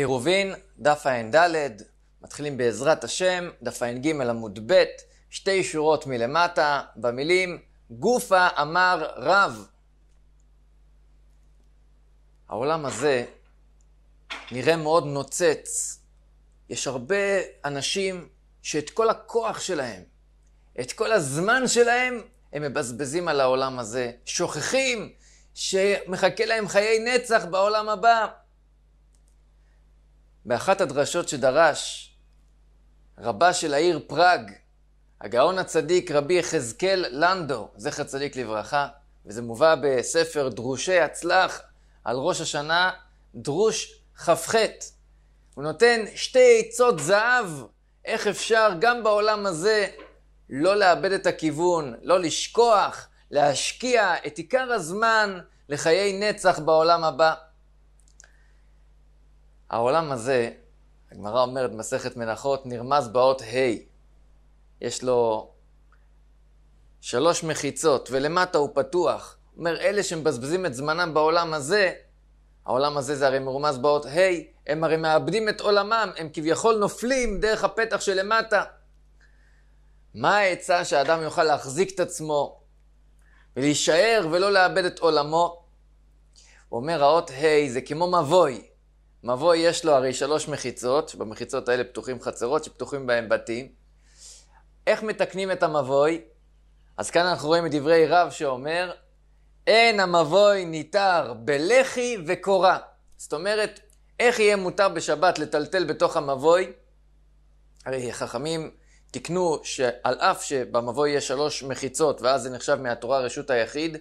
עירובין, דף ע"ד, מתחילים בעזרת השם, דף ע"ג עמוד ב', שתי שורות מלמטה, במילים גופה אמר רב. העולם הזה נראה מאוד נוצץ. יש הרבה אנשים שאת כל הכוח שלהם, את כל הזמן שלהם, הם מבזבזים על העולם הזה, שוכחים שמחכה להם חיי נצח בעולם הבא. באחת הדרשות שדרש רבה של העיר פראג, הגאון הצדיק רבי יחזקאל לנדו, זכר צדיק לברכה, וזה מובא בספר דרושי הצלח על ראש השנה, דרוש כ"ח. הוא נותן שתי עצות זהב, איך אפשר גם בעולם הזה לא לאבד את הכיוון, לא לשכוח, להשקיע את עיקר הזמן לחיי נצח בעולם הבא. העולם הזה, הגמרא אומרת מסכת מנחות, נרמז באות ה'. Hey. יש לו שלוש מחיצות, ולמטה הוא פתוח. אומר, אלה שמבזבזים את זמנם בעולם הזה, העולם הזה זה הרי מרומז באות ה', hey, הם הרי מאבדים את עולמם, הם כביכול נופלים דרך הפתח שלמטה. מה העצה שאדם יוכל להחזיק את עצמו ולהישאר ולא לאבד את עולמו? הוא אומר, האות ה' hey, זה כמו מבוי. מבוי יש לו הרי שלוש מחיצות, במחיצות האלה פתוחים חצרות שפתוחים בהם בתים. איך מתקנים את המבוי? אז כאן אנחנו רואים את דברי רב שאומר, אין המבוי ניתר בלחי וקורה. זאת אומרת, איך יהיה מותר בשבת לטלטל בתוך המבוי? הרי חכמים תיקנו שעל אף שבמבוי יש שלוש מחיצות ואז זה נחשב מהתורה רשות היחיד,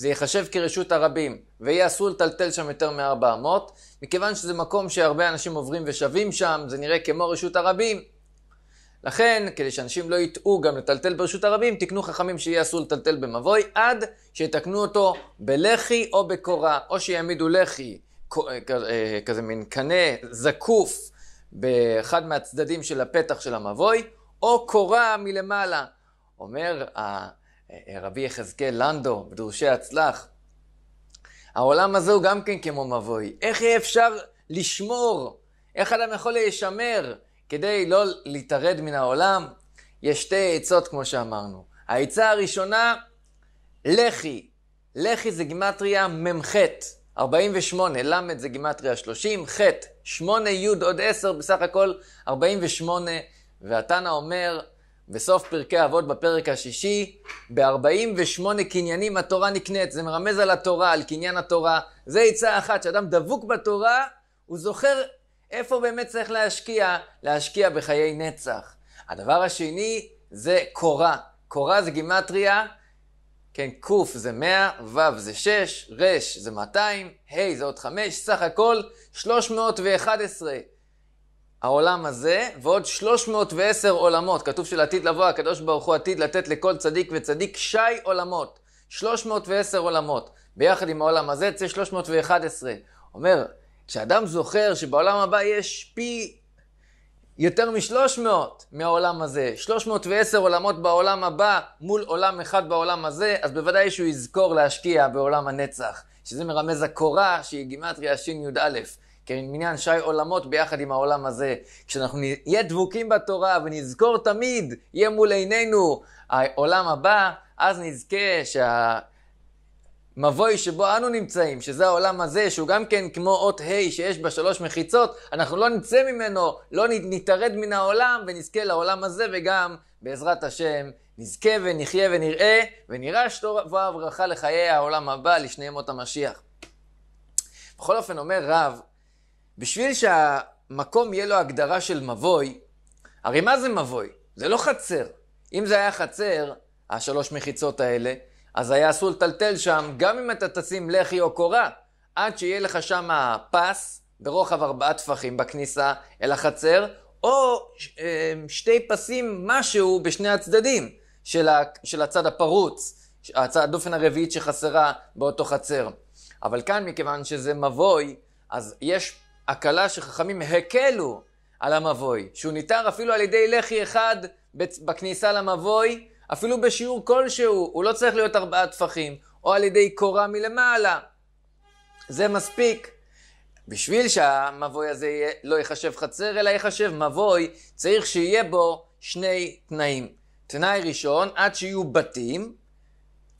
זה ייחשב כרשות הרבים, ויהיה אסור לטלטל שם יותר מ-400, מכיוון שזה מקום שהרבה אנשים עוברים ושבים שם, זה נראה כמו רשות הרבים. לכן, כדי שאנשים לא יטעו גם לטלטל ברשות הרבים, תקנו חכמים שיהיה אסור לטלטל במבוי, עד שיתקנו אותו בלחי או בקורה, או שיעמידו לחי, אה, כזה מין קנה זקוף, באחד מהצדדים של הפתח של המבוי, או קורה מלמעלה. אומר אה, אה, רבי יחזקאל לנדו, בדורשי הצלח. העולם הזה הוא גם כן כמו מבוי. איך יהיה אפשר לשמור? איך אדם יכול להישמר כדי לא להתערד מן העולם? יש שתי עצות, כמו שאמרנו. העצה הראשונה, לחי. לחי זה גימטריה מ"ח, 48, ל' זה גימטריה 30, ח', 8, י' עוד 10, בסך הכל 48, והתנא אומר, בסוף פרקי אבות בפרק השישי, ב-48 קניינים התורה נקנית, זה מרמז על התורה, על קניין התורה. זה עצה אחת, שאדם דבוק בתורה, הוא זוכר איפה באמת צריך להשקיע, להשקיע בחיי נצח. הדבר השני זה קורה. קורה זה גימטריה, כן, ק' זה 100, ו' זה 6, ר' זה 200, ה' זה עוד 5, סך הכל 311. העולם הזה, ועוד 310 עולמות. כתוב שלעתיד לבוא, הקדוש ברוך הוא עתיד לתת לכל צדיק וצדיק שי עולמות. 310 עולמות. ביחד עם העולם הזה יצא 311. אומר, כשאדם זוכר שבעולם הבא יש פי יותר מ-300 מהעולם הזה, 310 עולמות בעולם הבא מול עולם אחד בעולם הזה, אז בוודאי שהוא יזכור להשקיע בעולם הנצח, שזה מרמז הקורה, שהיא גימטריה שי"א. כמניין שי עולמות ביחד עם העולם הזה. כשאנחנו נהיה דבוקים בתורה ונזכור תמיד, יהיה מול עינינו העולם הבא, אז נזכה שהמבוי שבו אנו נמצאים, שזה העולם הזה, שהוא גם כן כמו אות ה' שיש בה שלוש מחיצות, אנחנו לא נצא ממנו, לא נתערד מן העולם ונזכה לעולם הזה, וגם בעזרת השם נזכה ונחיה ונראה, ונרעש תורה וברכה לחיי העולם הבא, לשני ימות המשיח. בכל אופן אומר רב, בשביל שהמקום יהיה לו הגדרה של מבוי, הרי מה זה מבוי? זה לא חצר. אם זה היה חצר, השלוש מחיצות האלה, אז היה אסור לטלטל שם, גם אם אתה תשים לחי או קורה, עד שיהיה לך שם פס ברוחב ארבעה טפחים בכניסה אל החצר, או אה, שתי פסים משהו בשני הצדדים של, ה, של הצד הפרוץ, הצד, הדופן הרביעית שחסרה באותו חצר. אבל כאן, מכיוון שזה מבוי, אז יש הקלה שחכמים הקלו על המבוי, שהוא ניתר אפילו על ידי לחי אחד בכניסה למבוי, אפילו בשיעור כלשהו, הוא לא צריך להיות ארבעה טפחים, או על ידי קורה מלמעלה. זה מספיק. בשביל שהמבוי הזה יהיה, לא ייחשב חצר, אלא ייחשב מבוי, צריך שיהיה בו שני תנאים. תנאי ראשון, עד שיהיו בתים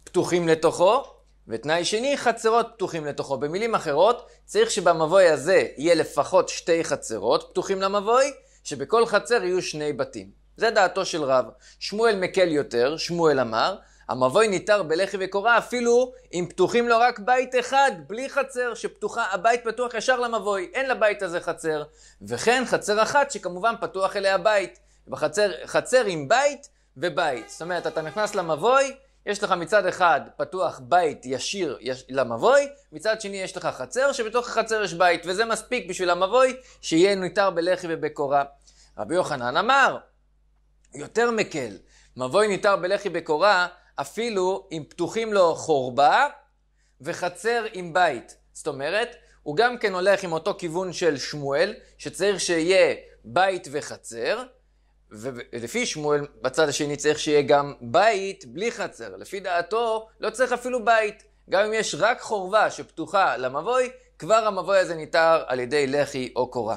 פתוחים לתוכו, ותנאי שני, חצרות פתוחים לתוכו. במילים אחרות, צריך שבמבוי הזה יהיה לפחות שתי חצרות פתוחים למבוי, שבכל חצר יהיו שני בתים. זה דעתו של רב. שמואל מקל יותר, שמואל אמר, המבוי ניתר בלחי וקורה אפילו אם פתוחים לו רק בית אחד, בלי חצר, שפתוחה, הבית פתוח ישר למבוי, אין לבית הזה חצר. וכן חצר אחת שכמובן פתוח אליה בית. בחצר, חצר עם בית ובית. זאת אומרת, אתה נכנס למבוי, יש לך מצד אחד פתוח בית ישיר יש... למבוי, מצד שני יש לך חצר שבתוך החצר יש בית, וזה מספיק בשביל המבוי שיהיה ניתר בלחי ובקורה. רבי יוחנן אמר, יותר מקל, מבוי ניתר בלחי בקורה אפילו אם פתוחים לו חורבה וחצר עם בית. זאת אומרת, הוא גם כן הולך עם אותו כיוון של שמואל, שצריך שיהיה בית וחצר, ולפי שמואל, בצד השני צריך שיהיה גם בית בלי חצר. לפי דעתו, לא צריך אפילו בית. גם אם יש רק חורבה שפתוחה למבוי, כבר המבוי הזה ניתר על ידי לחי או קורה.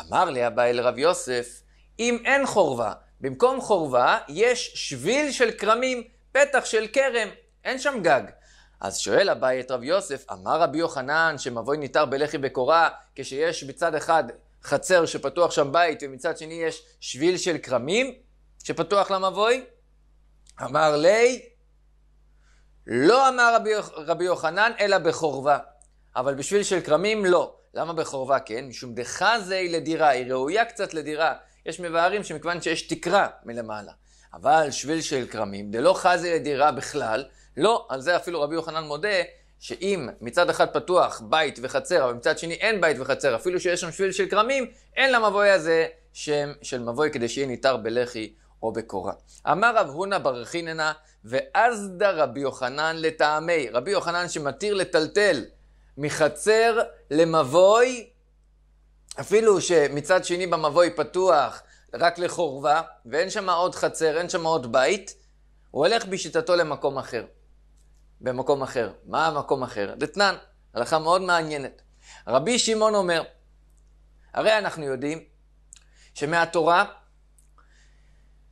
אמר לי אל רב יוסף, אם אין חורבה, במקום חורבה יש שביל של כרמים, פתח של כרם, אין שם גג. אז שואל אביי את רב יוסף, אמר רבי יוחנן שמבוי ניתר בלחי בקורה, כשיש בצד אחד חצר שפתוח שם בית, ומצד שני יש שביל של כרמים שפתוח למבוי? אמר לי, לא אמר רבי, רבי יוחנן, אלא בחורבה. אבל בשביל של כרמים, לא. למה בחורבה כן? משום דחזי לדירה, היא ראויה קצת לדירה. יש מבארים שמכיוון שיש תקרה מלמעלה. אבל שביל של כרמים, דלא חזי לדירה בכלל, לא, על זה אפילו רבי יוחנן מודה שאם מצד אחד פתוח בית וחצר, אבל מצד שני אין בית וחצר, אפילו שיש שם שביל של כרמים, אין למבוי הזה שם של מבוי כדי שיהיה ניתר בלחי או בקורה. אמר רב הונא בר חיננה, ואזדא רבי יוחנן לטעמי. רבי יוחנן שמתיר לטלטל מחצר למבוי, אפילו שמצד שני במבוי פתוח רק לחורבה, ואין שם עוד חצר, אין שם עוד בית, הוא הולך בשיטתו למקום אחר. במקום אחר. מה המקום אחר? דתנן, הלכה מאוד מעניינת. רבי שמעון אומר, הרי אנחנו יודעים שמהתורה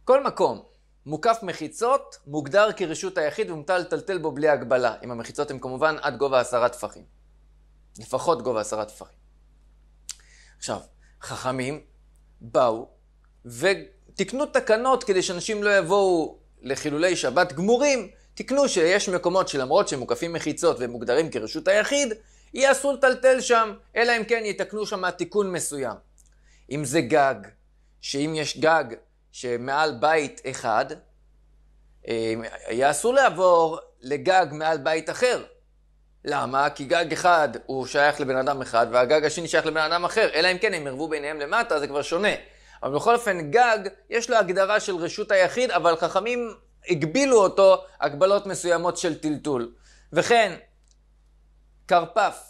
כל מקום מוקף מחיצות מוגדר כרשות היחיד ומוטל לטלטל בו בלי הגבלה, אם המחיצות הן כמובן עד גובה עשרה טפחים. לפחות גובה עשרה טפחים. עכשיו, חכמים באו ותיקנו תקנות כדי שאנשים לא יבואו לחילולי שבת גמורים תקנו שיש מקומות שלמרות שהם מוקפים מחיצות והם מוגדרים כרשות היחיד, יהיה אסור לטלטל שם, אלא אם כן יתקנו שם תיקון מסוים. אם זה גג, שאם יש גג שמעל בית אחד, יהיה אה, אסור לעבור לגג מעל בית אחר. למה? כי גג אחד הוא שייך לבן אדם אחד, והגג השני שייך לבן אדם אחר. אלא אם כן הם ערבו ביניהם למטה, זה כבר שונה. אבל בכל אופן, גג, יש לו הגדרה של רשות היחיד, אבל חכמים הגבילו אותו הגבלות מסוימות של טלטול. וכן, כרפף,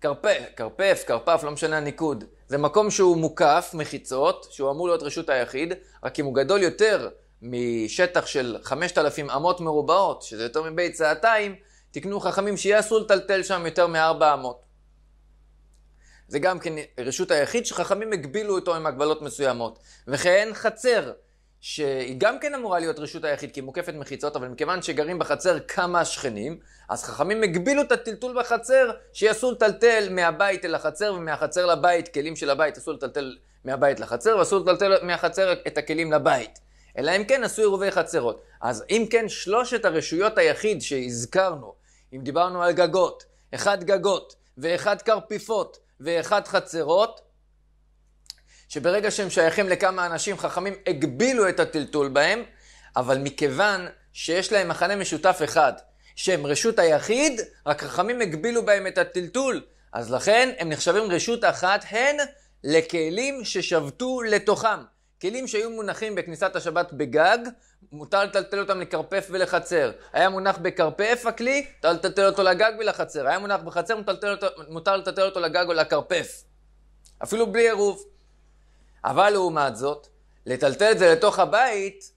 כרפף, כרפף, כרפף, לא משנה הניקוד. זה מקום שהוא מוקף מחיצות, שהוא אמור להיות רשות היחיד, רק אם הוא גדול יותר משטח של 5,000 אמות מרובעות, שזה יותר מבית צעתיים, תקנו חכמים שיהיה אסור לטלטל שם יותר מארבע אמות. זה גם כן רשות היחיד שחכמים הגבילו אותו עם הגבלות מסוימות. וכן חצר, שהיא גם כן אמורה להיות רשות היחיד, כי היא מוקפת מחיצות, אבל מכיוון שגרים בחצר כמה שכנים, אז חכמים הגבילו את הטלטול בחצר, שאסור לטלטל מהבית אל החצר ומהחצר לבית, כלים של הבית אסור לטלטל מהבית לחצר, ואסור לטלטל מהחצר את הכלים לבית. אלא אם כן עשו עירובי חצרות. אז אם כן, שלושת הרשויות היחיד שהזכרנו, אם דיברנו על גגות, אחד גגות, ואחד קרפיפות, ואחד חצרות, שברגע שהם שייכים לכמה אנשים חכמים, הגבילו את הטלטול בהם, אבל מכיוון שיש להם מכנה משותף אחד, שהם רשות היחיד, רק חכמים הגבילו בהם את הטלטול. אז לכן הם נחשבים רשות אחת הן לכלים ששבתו לתוכם. כלים שהיו מונחים בכניסת השבת בגג, מותר לטלטל אותם לכרפף ולחצר. היה מונח בכרפף הכלי, מותר לטלטל אותו לגג ולחצר. היה מונח בחצר, מותר לטלטל אותו, אותו לגג או לכרפף. אפילו בלי עירוב. אבל לעומת זאת, לטלטל את זה לתוך הבית,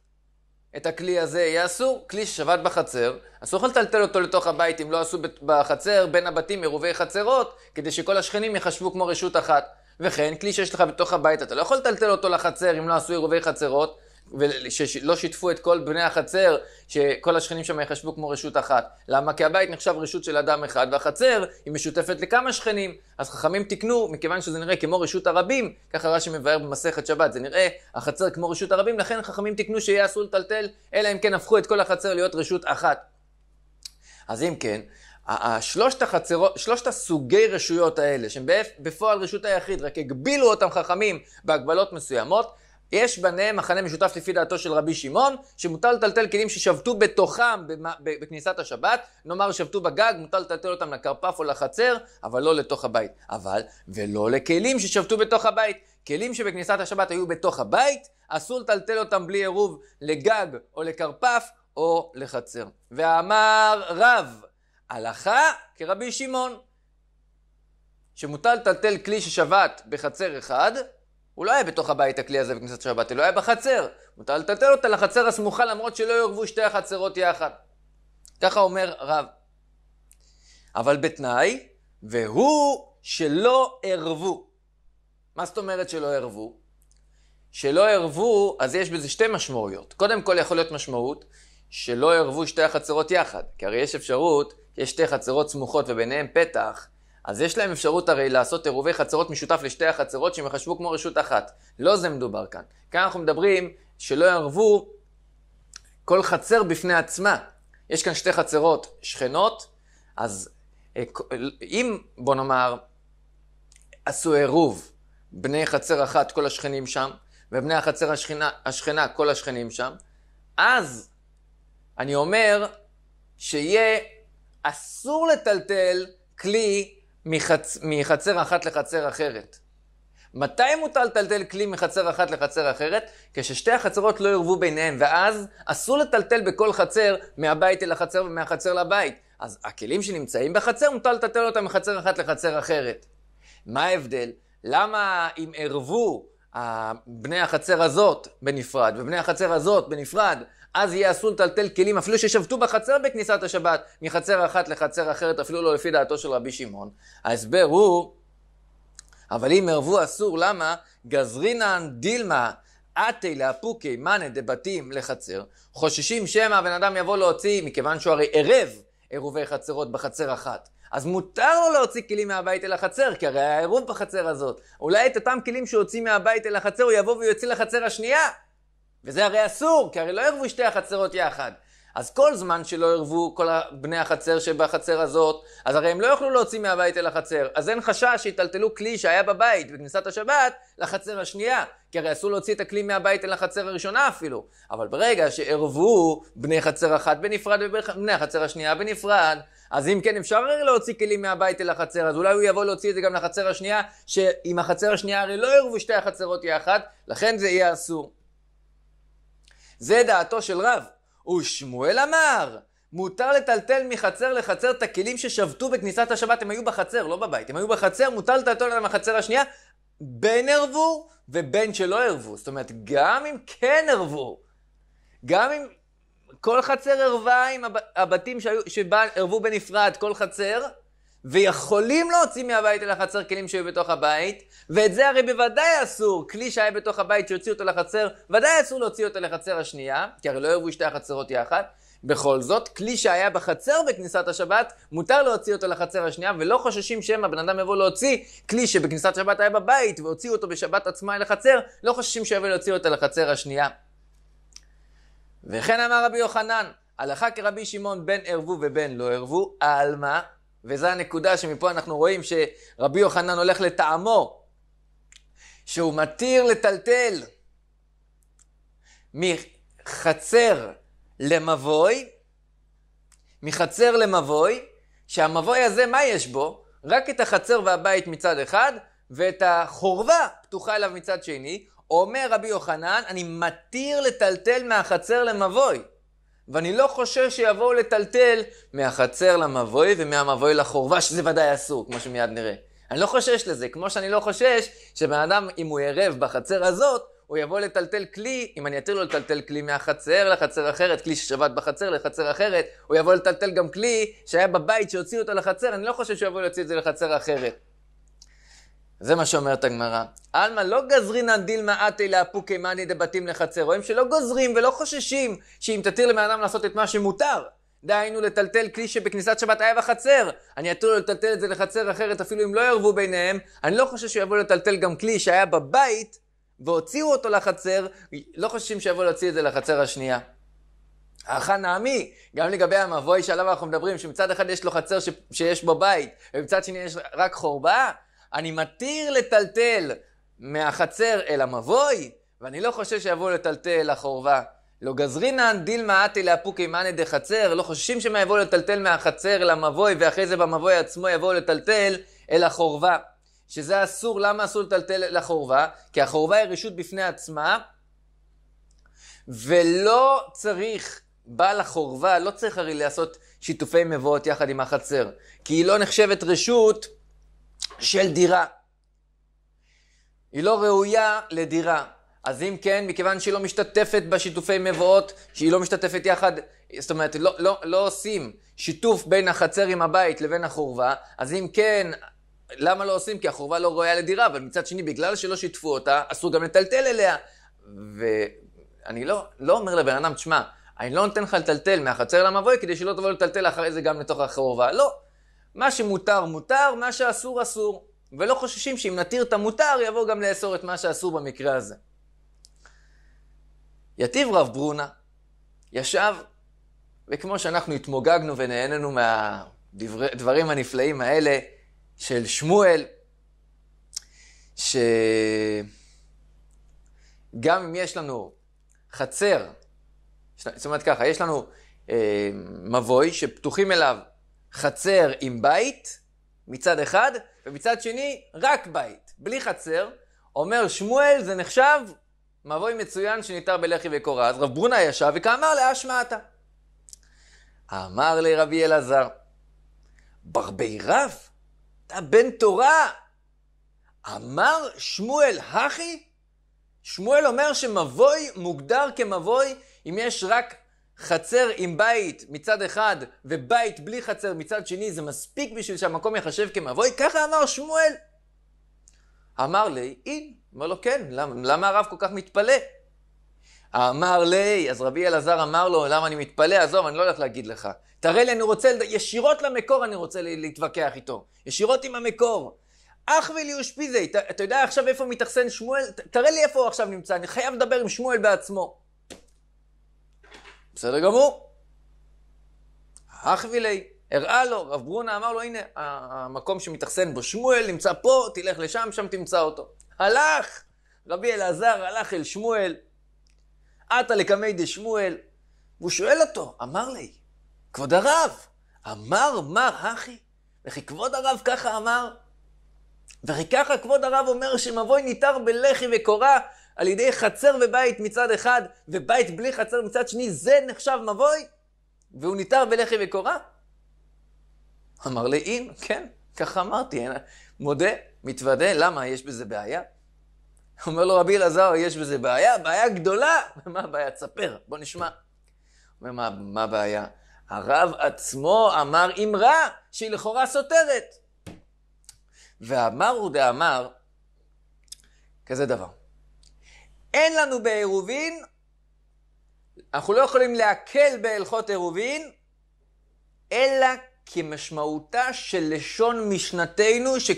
את הכלי הזה יהיה אסור. כלי ששבת בחצר, אסור לך לטלטל אותו לתוך הבית אם לא עשו בחצר, בין הבתים עירובי חצרות, כדי שכל השכנים יחשבו כמו רשות אחת. וכן, כלי שיש לך בתוך הבית, אתה לא יכול לטלטל אותו לחצר אם לא עשו עירובי חצרות, שלא שיתפו את כל בני החצר, שכל השכנים שם יחשבו כמו רשות אחת. למה? כי הבית נחשב רשות של אדם אחד, והחצר היא משותפת לכמה שכנים. אז חכמים תיקנו, מכיוון שזה נראה כמו רשות הרבים, ככה רש"י מבאר במסכת שבת, זה נראה החצר כמו רשות הרבים, לכן חכמים תיקנו שיהיה אסור לטלטל, אלא אם כן הפכו את כל החצר להיות רשות אחת. אז אם כן, שלושת, החצרות, שלושת הסוגי רשויות האלה, שהם בפועל רשות היחיד, רק הגבילו אותם חכמים בהגבלות מסוימות, יש ביניהם מחנה משותף לפי דעתו של רבי שמעון, שמותר לטלטל כלים ששבתו בתוכם בכניסת השבת, נאמר שבתו בגג, מותר לטלטל אותם לכרפף או לחצר, אבל לא לתוך הבית. אבל, ולא לכלים ששבתו בתוך הבית. כלים שבכניסת השבת היו בתוך הבית, אסור לטלטל אותם בלי עירוב לגג או לכרפף או לחצר. ואמר רב, הלכה כרבי שמעון, שמותר לטלטל כלי ששבת בחצר אחד, הוא לא היה בתוך הבית הכלי הזה בכניסת שבת, הוא לא היה בחצר. מותר לטלטל אותה לחצר הסמוכה למרות שלא יורבו שתי החצרות יחד. ככה אומר רב. אבל בתנאי, והוא שלא ערבו. מה זאת אומרת שלא ערבו? שלא ערבו, אז יש בזה שתי משמעויות. קודם כל יכול להיות משמעות שלא ערבו שתי החצרות יחד. כי הרי יש אפשרות, יש שתי חצרות סמוכות וביניהן פתח, אז יש להם אפשרות הרי לעשות עירובי חצרות משותף לשתי החצרות שהם יחשבו כמו רשות אחת. לא זה מדובר כאן. כאן אנחנו מדברים שלא יערבו כל חצר בפני עצמה. יש כאן שתי חצרות שכנות, אז אה, אם, בוא נאמר, עשו עירוב בני חצר אחת כל השכנים שם, ובני החצר השכנה, השכנה כל השכנים שם, אז אני אומר שיהיה אסור לטלטל כלי מחצ... מחצר אחת לחצר אחרת. מתי מותר לטלטל כלי מחצר אחת לחצר אחרת? כששתי החצרות לא ירבו ביניהן, ואז אסור לטלטל בכל חצר מהבית אל החצר ומהחצר לבית. אז הכלים שנמצאים בחצר, מותר לטלטל אותם מחצר אחת לחצר אחרת. מה ההבדל? למה אם ערבו אה, בני החצר הזאת בנפרד ובני החצר הזאת בנפרד, אז יהיה אסור לטלטל כלים אפילו ששבתו בחצר בכניסת השבת, מחצר אחת לחצר אחרת, אפילו לא לפי דעתו של רבי שמעון. ההסבר הוא, אבל אם ערבו אסור, למה? גזרינן דילמה עטי לאפוקי מנה דבתים לחצר, חוששים שמא הבן אדם יבוא להוציא, מכיוון שהוא הרי ערב עירובי חצרות בחצר אחת. אז מותר לו להוציא כלים מהבית אל החצר, כי הרי היה עירוב בחצר הזאת. אולי את אותם כלים שהוא הוציא מהבית אל החצר, הוא יבוא ויוציא לחצר השנייה. וזה הרי אסור, כי הרי לא ערבו שתי החצרות יחד. אז כל זמן שלא ערבו כל בני החצר שבחצר הזאת, אז הרי הם לא יוכלו להוציא מהבית אל החצר. אז אין חשש שיטלטלו כלי שהיה בבית בכניסת השבת לחצר השנייה, כי הרי אסור להוציא את הכלי מהבית אל החצר הראשונה אפילו. אבל ברגע שערבו בני חצר אחת בנפרד ובני החצר השנייה בנפרד, אז אם כן אפשר הרי להוציא כלים מהבית אל החצר, אז אולי הוא יבוא להוציא את זה גם לחצר השנייה, שעם החצר השנייה הרי לא ערבו שתי החצרות יחד, לכן זה יהיה אסור. זה דעתו של רב. ושמואל אמר, מותר לטלטל מחצר לחצר את הכלים ששבתו בכניסת השבת, הם היו בחצר, לא בבית, הם היו בחצר, מותר לטלטל אותם מהחצר השנייה, בין ערבו ובין שלא ערבו. זאת אומרת, גם אם כן ערבו, גם אם כל חצר ערבה עם הבתים שהיו, שבה ערבו בנפרד, כל חצר, ויכולים להוציא מהבית אל החצר כלים שהיו בתוך הבית, ואת זה הרי בוודאי אסור, כלי שהיה בתוך הבית שהוציאו אותו לחצר, ודאי אסור להוציא אותו לחצר השנייה, כי הרי לא יאהבו שתי החצרות יחד. בכל זאת, כלי שהיה בחצר בכניסת השבת, מותר להוציא אותו לחצר השנייה, ולא חוששים שמא בן אדם יבוא להוציא כלי שבכניסת שבת היה בבית, והוציאו אותו בשבת עצמה אל החצר, לא חוששים שיבוא להוציא אותו לחצר השנייה. וכן אמר רבי יוחנן, הלכה כרבי שמעון בין ערבו ובין לא ערבו, עלמא, וזו הנקודה שמפה אנחנו רואים שרבי יוחנן הולך לטעמו, שהוא מתיר לטלטל מחצר למבוי, מחצר למבוי, שהמבוי הזה, מה יש בו? רק את החצר והבית מצד אחד, ואת החורבה פתוחה אליו מצד שני. אומר רבי יוחנן, אני מתיר לטלטל מהחצר למבוי. ואני לא חושב שיבואו לטלטל מהחצר למבוי ומהמבוי לחורבה, שזה ודאי אסור, כמו שמיד נראה. אני לא חושש לזה, כמו שאני לא חושש שבן אדם, אם הוא ערב בחצר הזאת, הוא יבוא לטלטל כלי, אם אני אתיר לו לטלטל כלי מהחצר לחצר אחרת, כלי ששבת בחצר לחצר אחרת, הוא יבוא לטלטל גם כלי שהיה בבית שהוציאו אותו לחצר, אני לא חושב שהוא יבוא להוציא את זה לחצר אחרת. זה מה שאומרת הגמרא. עלמא לא גזרינן דילמא אתי לאפוקי מאני דבתים לחצר. רואים שלא גוזרים ולא חוששים שאם תתיר לבן אדם לעשות את מה שמותר. דהיינו לטלטל כלי שבכניסת שבת היה בחצר. אני אטור לו לטלטל את זה לחצר אחרת אפילו אם לא יערבו ביניהם. אני לא חושב שהוא יבוא לטלטל גם כלי שהיה בבית והוציאו אותו לחצר. לא חוששים שיבוא להוציא את זה לחצר השנייה. האחה נעמי, גם לגבי המבוי שעליו אנחנו מדברים, שמצד אחד יש לו חצר ש... שיש בו בית, ומצד שני יש רק חורבה, אני מתיר לטלטל מהחצר אל המבוי, ואני לא חושב שיבואו לטלטל לחורבה. לא גזרינן דילמא אתי לאפוקי מאנה דחצר, לא חוששים שמא יבואו לטלטל מהחצר אל המבוי, ואחרי זה במבוי עצמו יבואו לטלטל אל החורבה. שזה אסור, למה אסור לטלטל לחורבה? כי החורבה היא רשות בפני עצמה, ולא צריך, בעל החורבה לא צריך הרי לעשות שיתופי מבואות יחד עם החצר, כי היא לא נחשבת רשות של דירה. היא לא ראויה לדירה. אז אם כן, מכיוון שהיא לא משתתפת בשיתופי מבואות, שהיא לא משתתפת יחד, זאת אומרת, לא, לא, לא עושים שיתוף בין החצר עם הבית לבין החורבה, אז אם כן, למה לא עושים? כי החורבה לא ראויה לדירה, אבל מצד שני, בגלל שלא שיתפו אותה, אסור גם לטלטל אליה. ואני לא, לא אומר לבן אדם, תשמע, אני לא נותן לך לטלטל מהחצר למבוי כדי שלא תבוא לטלטל אחרי זה גם לתוך החורבה. לא, מה שמותר מותר, מה שאסור אסור. ולא חוששים שאם נתיר את המותר, יבוא גם לאסור את מה שאסור במקרה הזה. יתיב רב ברונה, ישב, וכמו שאנחנו התמוגגנו ונהנינו מהדברים הנפלאים האלה של שמואל, שגם אם יש לנו חצר, זאת אומרת ככה, יש לנו אה, מבוי שפתוחים אליו חצר עם בית מצד אחד, ומצד שני רק בית, בלי חצר. אומר שמואל, זה נחשב מבוי מצוין שניתר בלחי וקורה. אז רב ברונה ישב וכאמר לאשמעתה. אמר לרבי אלעזר, ברבי רב, אתה בן תורה. אמר שמואל הכי? שמואל אומר שמבוי מוגדר כמבוי אם יש רק חצר עם בית מצד אחד ובית בלי חצר מצד שני, זה מספיק בשביל שהמקום יחשב כמבוי? ככה אמר שמואל. אמר לי, אין. אמר לו, כן, למה, למה הרב כל כך מתפלא? אמר לי, אז רבי אלעזר אמר לו, למה אני מתפלא? עזוב, אני לא הולך להגיד לך. תראה לי, אני רוצה, ישירות למקור אני רוצה להתווכח איתו. ישירות עם המקור. אח וליושפיזי, אתה יודע עכשיו איפה מתאכסן שמואל? תראה לי איפה הוא עכשיו נמצא, אני חייב לדבר עם שמואל בעצמו. בסדר גמור. החבילי, הראה לו, רב ברונה אמר לו, הנה, המקום שמתאכסן בו שמואל נמצא פה, תלך לשם, שם תמצא אותו. הלך! רבי אלעזר הלך אל שמואל, עטה לקמי דה שמואל, והוא שואל אותו, אמר לי, כבוד הרב, אמר מר אחי, וכי כבוד הרב ככה אמר? וכי ככה כבוד הרב אומר שמבוי ניתר בלחי וקורה, על ידי חצר ובית מצד אחד, ובית בלי חצר מצד שני, זה נחשב מבוי? והוא ניתר בלחי וקורה? אמר לי, אם, כן, כך אמרתי, אין, מודה, מתוודה, למה, יש בזה בעיה? אומר לו רבי אלעזר, יש בזה בעיה? בעיה גדולה. מה הבעיה? תספר, בוא נשמע. אומר, מה, מה הבעיה? הרב עצמו אמר אמרה שהיא לכאורה סותרת. ואמר הוא דאמר כזה דבר. אין לנו בעירובין, אנחנו לא יכולים להקל בהלכות עירובין, אלא כמשמעותה של לשון משנתנו, ש...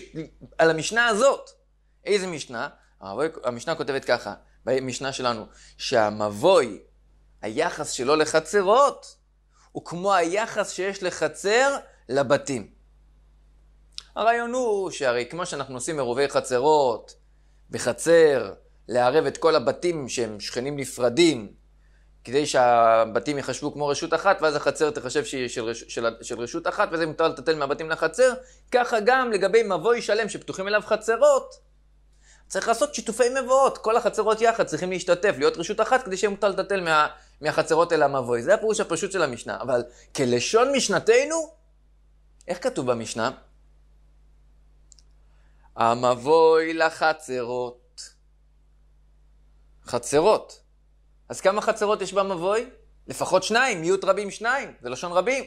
על המשנה הזאת. איזה משנה? המשנה כותבת ככה, במשנה שלנו, שהמבוי, היחס שלו לחצרות, הוא כמו היחס שיש לחצר לבתים. הרעיון הוא שהרי כמו שאנחנו עושים עירובי חצרות, בחצר, לערב את כל הבתים שהם שכנים נפרדים, כדי שהבתים ייחשבו כמו רשות אחת, ואז החצר תחשב שהיא של, רש, של, של רשות אחת, וזה מותר לטטל מהבתים לחצר. ככה גם לגבי מבוי שלם שפתוחים אליו חצרות. צריך לעשות שיתופי מבואות, כל החצרות יחד צריכים להשתתף, להיות רשות אחת כדי שיהיה מותר לטטל מה, מהחצרות אל המבוי. זה הפירוש הפשוט של המשנה. אבל כלשון משנתנו, איך כתוב במשנה? המבוי לחצרות חצרות. אז כמה חצרות יש במבוי? לפחות שניים, מיעוט רבים שניים, זה לשון רבים.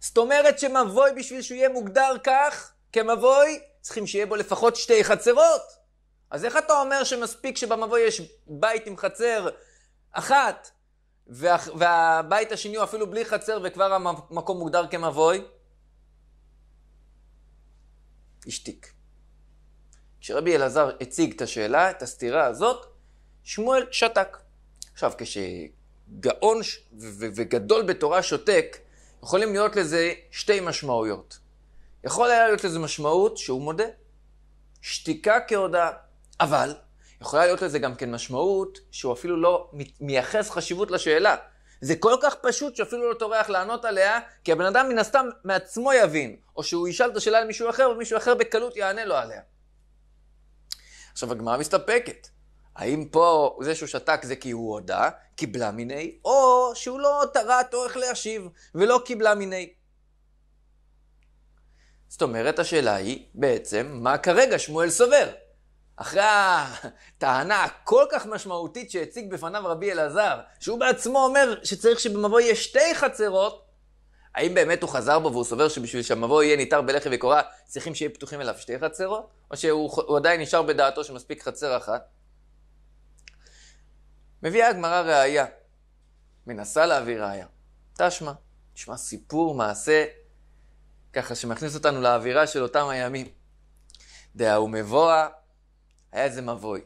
זאת אומרת שמבוי בשביל שהוא יהיה מוגדר כך, כמבוי, צריכים שיהיה בו לפחות שתי חצרות. אז איך אתה אומר שמספיק שבמבוי יש בית עם חצר אחת, וה, והבית השני הוא אפילו בלי חצר וכבר המקום מוגדר כמבוי? השתיק. כשרבי אלעזר הציג את השאלה, את הסתירה הזאת, שמואל שתק. עכשיו, כשגאון וגדול בתורה שותק, יכולים להיות לזה שתי משמעויות. יכול היה להיות לזה משמעות שהוא מודה. שתיקה כהודאה. אבל, יכולה להיות לזה גם כן משמעות שהוא אפילו לא מייחס חשיבות לשאלה. זה כל כך פשוט שאפילו לא טורח לענות עליה, כי הבן אדם מן הסתם מעצמו יבין, או שהוא ישאל את השאלה למישהו אחר, ומישהו אחר בקלות יענה לו עליה. עכשיו הגמרא מסתפקת. האם פה זה שהוא שתק זה כי הוא הודה, קיבלה מיני, או שהוא לא טרט או איך להשיב, ולא קיבלה מיני. זאת אומרת, השאלה היא בעצם, מה כרגע שמואל סובר? אחרי הטענה הכל כך משמעותית שהציג בפניו רבי אלעזר, שהוא בעצמו אומר שצריך שבמבוא יהיה שתי חצרות, האם באמת הוא חזר בו והוא סובר שבשביל שהמבוא יהיה ניתר בלחם וקורה, צריכים שיהיו פתוחים אליו שתי חצרות? או שהוא עדיין נשאר בדעתו שמספיק חצר אחת? מביאה הגמרא ראייה, מנסה להביא ראייה. תשמע, נשמע סיפור, מעשה, ככה שמכניס אותנו לאווירה של אותם הימים. דהוא ומבואה, היה איזה מבוי.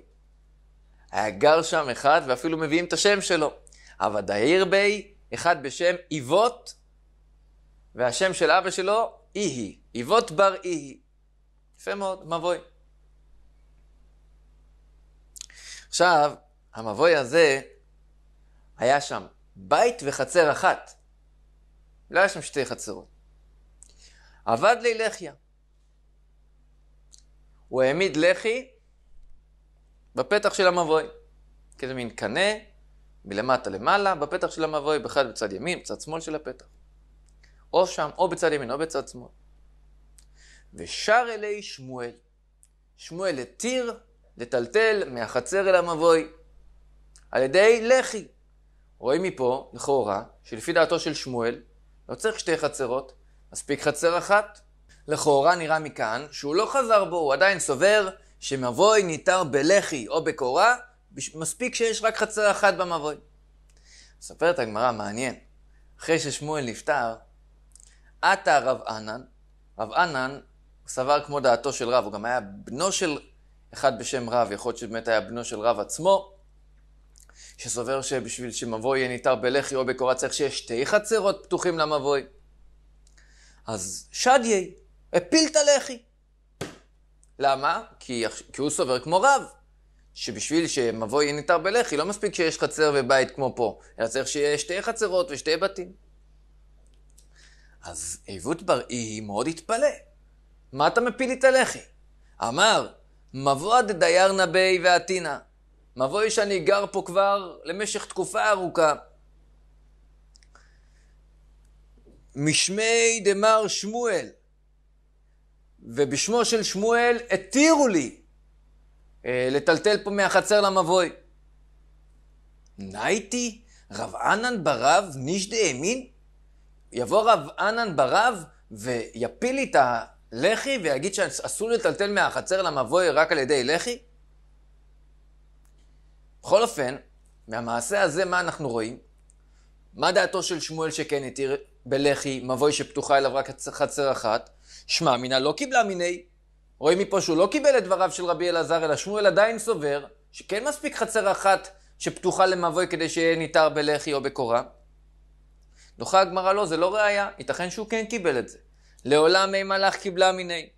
היה גר שם אחד, ואפילו מביאים את השם שלו. אבל בי אחד בשם איבות, והשם של אבא שלו, איהי. איבות בר איהי. יפה מאוד, מבוי. עכשיו, המבוי הזה, היה שם בית וחצר אחת. לא היה שם שתי חצרות. עבד לי לחיה. הוא העמיד לחי בפתח של המבוי. כזה מין קנה, מלמטה למעלה, בפתח של המבוי, אחד בצד ימין, בצד שמאל של הפתח. או שם, או בצד ימין, או בצד שמאל. ושר אלי שמואל. שמואל התיר לטלטל מהחצר אל המבוי. על ידי לחי. רואים מפה, לכאורה, שלפי דעתו של שמואל, לא צריך שתי חצרות, מספיק חצר אחת. לכאורה נראה מכאן שהוא לא חזר בו, הוא עדיין סובר שמבוי ניתר בלחי או בקורה, מספיק שיש רק חצר אחת במבוי. מספרת הגמרא, מעניין, אחרי ששמואל נפטר, עתה רב ענן, רב ענן סבר כמו דעתו של רב, הוא גם היה בנו של אחד בשם רב, יכול להיות שבאמת היה בנו של רב עצמו, שסובר שבשביל שמבוי יהיה ניתר בלח"י או בקורה צריך שיש שתי חצרות פתוחים למבוי. אז שדייי הפיל את הלח"י. למה? כי, כי הוא סובר כמו רב, שבשביל שמבוי יהיה ניתר בלח"י לא מספיק שיש חצר ובית כמו פה, אלא צריך שיהיה שתי חצרות ושתי בתים. אז עיוות בראי מאוד התפלא. מה אתה מפיל את הלח"י? אמר, מבוא דדיירנה ביה ועתינה. מבוי שאני גר פה כבר למשך תקופה ארוכה. משמי דמר שמואל, ובשמו של שמואל התירו לי אה, לטלטל פה מהחצר למבוי. נייתי רב ענן ברב נישדה אמין? יבוא רב ענן ברב ויפיל לי את הלחי ויגיד שאסור לטלטל מהחצר למבוי רק על ידי לחי? בכל אופן, מהמעשה הזה מה אנחנו רואים? מה דעתו של שמואל שכן התיר בלח"י מבוי שפתוחה אליו רק חצר אחת? שמע מינה לא קיבלה מיני. רואים מפה שהוא לא קיבל את דבריו של רבי אלעזר, אלא שמואל עדיין סובר שכן מספיק חצר אחת שפתוחה למבוי כדי שיהיה ניתר בלח"י או בקורה. נוחה הגמרא לא, זה לא ראייה, ייתכן שהוא כן קיבל את זה. לעולם אי מלאך קיבלה מיני.